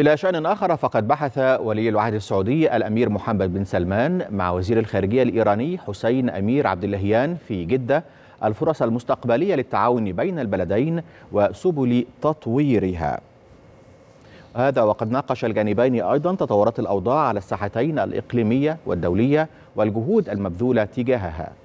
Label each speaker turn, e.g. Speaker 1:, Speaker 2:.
Speaker 1: إلى شأن آخر فقد بحث ولي العهد السعودي الأمير محمد بن سلمان مع وزير الخارجية الإيراني حسين أمير عبد اللهيان في جدة الفرص المستقبلية للتعاون بين البلدين وسبل تطويرها هذا وقد ناقش الجانبين أيضا تطورات الأوضاع على الساحتين الإقليمية والدولية والجهود المبذولة تجاهها